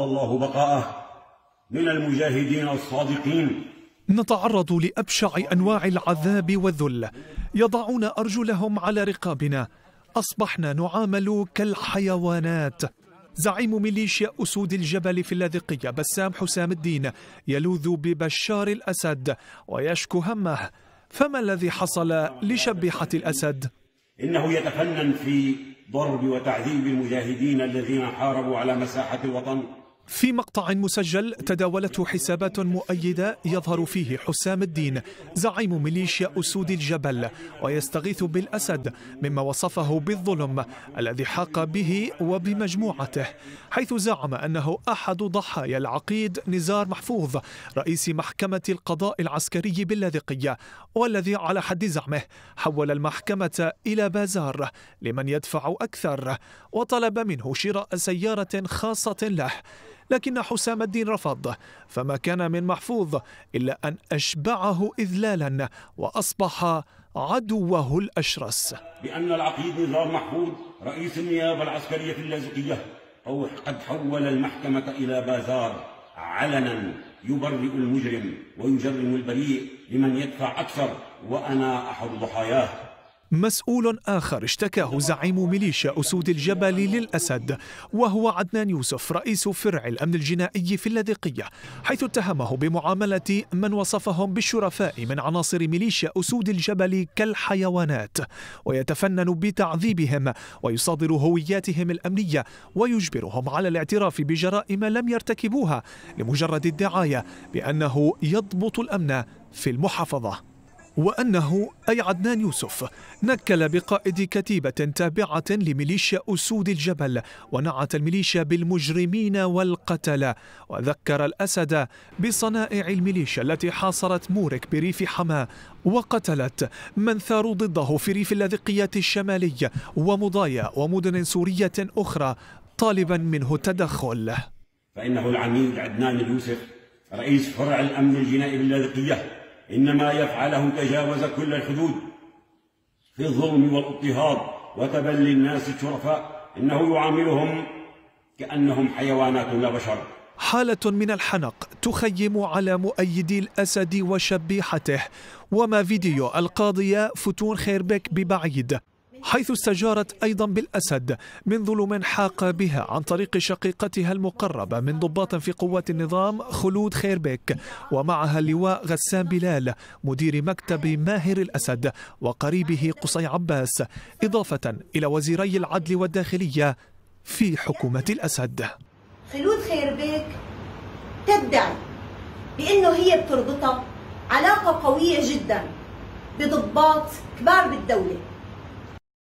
الله بقاءه من المجاهدين الصادقين نتعرض لأبشع أنواع العذاب والذل يضعون أرجلهم على رقابنا أصبحنا نعامل كالحيوانات زعيم ميليشيا أسود الجبل في اللاذقية بسام حسام الدين يلوذ ببشار الأسد ويشكو همه فما الذي حصل لشبيحة الأسد؟ إنه يتفنن في ضرب وتعذيب المجاهدين الذين حاربوا على مساحة الوطن في مقطع مسجل تداولته حسابات مؤيدة يظهر فيه حسام الدين زعيم ميليشيا أسود الجبل ويستغيث بالأسد مما وصفه بالظلم الذي حاق به وبمجموعته حيث زعم أنه أحد ضحايا العقيد نزار محفوظ رئيس محكمة القضاء العسكري باللاذقية والذي على حد زعمه حول المحكمة إلى بازار لمن يدفع أكثر وطلب منه شراء سيارة خاصة له لكن حسام الدين رفض فما كان من محفوظ إلا أن أشبعه إذلالا وأصبح عدوه الأشرس بأن العقيد نظام محفوظ رئيس النيابة العسكرية اللاذقية أو قد حول المحكمة إلى بازار علنا يبرئ المجرم ويجرم البريء لمن يدفع أكثر وأنا أحد ضحاياه مسؤول آخر اشتكاه زعيم ميليشيا أسود الجبل للأسد وهو عدنان يوسف رئيس فرع الأمن الجنائي في اللاذقية حيث اتهمه بمعاملة من وصفهم بالشرفاء من عناصر ميليشيا أسود الجبل كالحيوانات ويتفنن بتعذيبهم ويصادر هوياتهم الأمنية ويجبرهم على الاعتراف بجرائم لم يرتكبوها لمجرد الدعاية بأنه يضبط الأمن في المحافظة وأنه أي عدنان يوسف نكل بقائد كتيبة تابعة لميليشيا أسود الجبل ونعت الميليشيا بالمجرمين والقتلة وذكر الأسد بصنائع الميليشيا التي حاصرت مورك بريف حماه وقتلت من ثاروا ضده في ريف اللاذقية الشمالية ومضايا ومدن سورية أخرى طالبا منه التدخل فإنه العميد عدنان اليوسف رئيس فرع الأمن الجنائي باللاذقية إنما يفعله تجاوز كل الحدود في الظلم والاضطهاد وتبلي الناس الشرفاء إنه يعاملهم كأنهم حيوانات لا بشر حالة من الحنق تخيم على مؤيدي الأسد وشبيحته وما فيديو القاضية فتون خيربك ببعيد حيث استجارت أيضا بالأسد من ظلم حاق بها عن طريق شقيقتها المقربة من ضباط في قوات النظام خلود خيربيك ومعها اللواء غسان بلال مدير مكتب ماهر الأسد وقريبه قصي عباس إضافة إلى وزيري العدل والداخلية في حكومة الأسد خلود خيربيك تدعي بأنه هي بتربطها علاقة قوية جدا بضباط كبار بالدولة